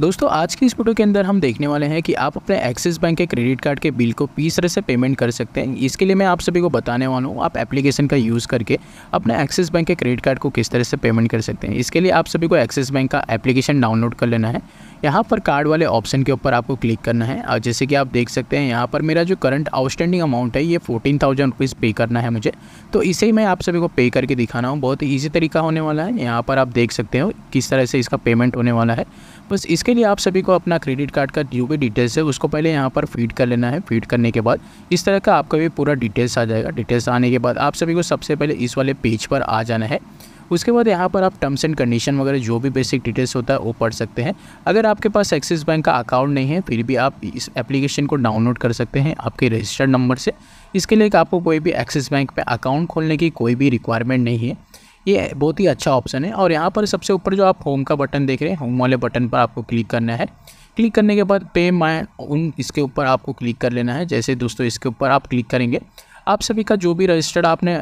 दोस्तों आज की इस वीडियो के अंदर हम देखने वाले हैं कि आप अपने एक्सिस बैंक के क्रेडिट कार्ड के बिल को किस तरह से पेमेंट कर सकते हैं इसके लिए मैं आप सभी को बताने वाला हूँ आप एप्लीकेशन का यूज़ करके अपने एक्सिस बैंक के क्रेडिट कार्ड को किस तरह से पेमेंट कर सकते हैं इसके लिए आप सभी को एक्सिस बैंक का एप्लीकेशन डाउनलोड कर लेना है यहाँ पर कार्ड वाले ऑप्शन के ऊपर आपको क्लिक करना है और जैसे कि आप देख सकते हैं यहाँ पर मेरा जो करंट आउटस्टैंडिंग अमाउंट है ये फोर्टीन थाउजेंड रुपीज़ पे करना है मुझे तो इसे ही मैं आप सभी को पे करके दिखाना हूँ बहुत ईजी तरीका होने वाला है यहाँ पर आप देख सकते हो किस तरह से इसका पेमेंट होने वाला है बस इसके लिए आप सभी को अपना क्रेडिट कार्ड का जो भी डिटेल्स है उसको पहले यहाँ पर फीड कर लेना है फीड करने के बाद इस तरह का आपका भी पूरा डिटेल्स आ जाएगा डिटेल्स आने के बाद आप सभी को सबसे पहले इस वाले पेज पर आ जाना है उसके बाद यहाँ पर आप टर्म्स एंड कंडीशन वगैरह जो भी बेसिक डिटेल्स होता है वो पढ़ सकते हैं अगर आपके पास एक्सिस बैंक का अकाउंट नहीं है फिर भी आप इस एप्लीकेशन को डाउनलोड कर सकते हैं आपके रजिस्टर्ड नंबर से इसके लिए आपको कोई भी एक्सिस बैंक में अकाउंट खोलने की कोई भी रिक्वायरमेंट नहीं है ये बहुत ही अच्छा ऑप्शन है और यहाँ पर सबसे ऊपर जो आप होम का बटन देख रहे हैं होम वाले बटन पर आपको क्लिक करना है क्लिक करने के बाद पे माय उन इसके ऊपर आपको क्लिक कर लेना है जैसे दोस्तों इसके ऊपर आप क्लिक करेंगे आप सभी का जो भी रजिस्टर्ड आपने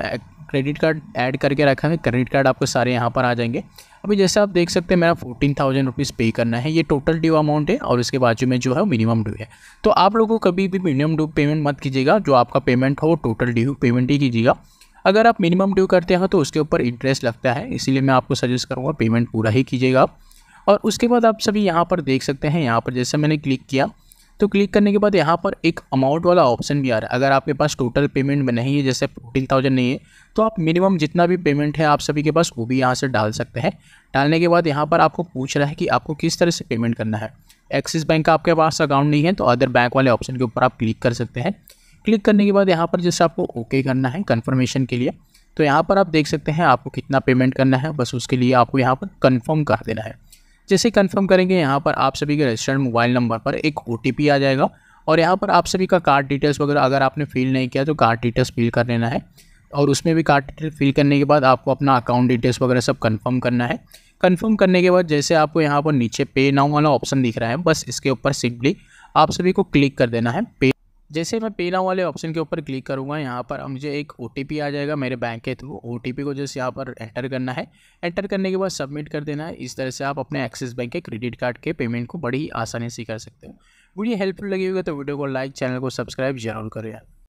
क्रेडिट कार्ड ऐड करके रखा है क्रेडिट कार्ड आपको सारे यहाँ पर आ जाएंगे अभी जैसे आप देख सकते हैं मेरा फोर्टीन थाउजेंड रुपीज़ पे करना है ये टोटल ड्यू अमाउंट है और उसके बाजू में जो है मिनिमम ड्यू है तो आप लोगों को कभी भी मिनिमम ड्यू पेमेंट मत कीजिएगा जो आपका पेमेंट हो टोटल ड्यू पेमेंट ही कीजिएगा अगर आप मिनिमम ड्यू करते हैं तो उसके ऊपर इंटरेस्ट लगता है इसीलिए मैं आपको सजेस्ट करूँगा पेमेंट पूरा ही कीजिएगा आप और उसके बाद आप सभी यहाँ पर देख सकते हैं यहाँ पर जैसे मैंने क्लिक किया तो क्लिक करने के बाद यहाँ पर एक अमाउंट वाला ऑप्शन भी आ रहा है अगर आपके पास टोटल पेमेंट में नहीं है जैसे फोर्टीन थाउजेंड नहीं है तो आप मिनिमम जितना भी पेमेंट है आप सभी के पास वो भी यहाँ से डाल सकते हैं डालने के बाद यहाँ पर आपको पूछ रहा है कि आपको किस तरह से पेमेंट करना है एक्सिस बैंक का आपके पास अकाउंट नहीं है तो अदर बैंक वाले ऑप्शन के ऊपर आप क्लिक कर सकते हैं क्लिक करने के बाद यहाँ पर जैसे आपको ओके करना है कन्फर्मेशन के लिए तो यहाँ पर आप देख सकते हैं आपको कितना पेमेंट करना है बस उसके लिए आपको यहाँ पर कन्फर्म कर देना है जैसे कन्फर्म करेंगे यहाँ पर आप सभी के रजिस्टर्ड मोबाइल नंबर पर एक ओ आ जाएगा और यहाँ पर आप सभी का कार्ड डिटेल्स वगैरह अगर आपने फिल नहीं किया तो कार्ड डिटेल्स फिल कर लेना है और उसमें भी कार्ड डिटेल फिल करने के बाद आपको अपना अकाउंट डिटेल्स वगैरह सब कन्फर्म करना है कन्फर्म करने के बाद जैसे आपको यहाँ पर नीचे पे नाउ वाला ऑप्शन दिख रहा है बस इसके ऊपर सिंपली आप सभी को क्लिक कर देना है पे जैसे मैं पे नाउ वाले ऑप्शन के ऊपर क्लिक करूँगा यहाँ पर मुझे एक ओ आ जाएगा मेरे बैंक के थ्रू तो ओ को जैसे यहाँ पर एंटर करना है एंटर करने के बाद सबमिट कर देना है इस तरह से आप अपने एक्सिस बैंक के क्रेडिट कार्ड के पेमेंट को बड़ी आसानी से कर सकते हो वीडियो हेल्पफुल लगी होगी तो वीडियो को लाइक चैनल को सब्सक्राइब जरूर करें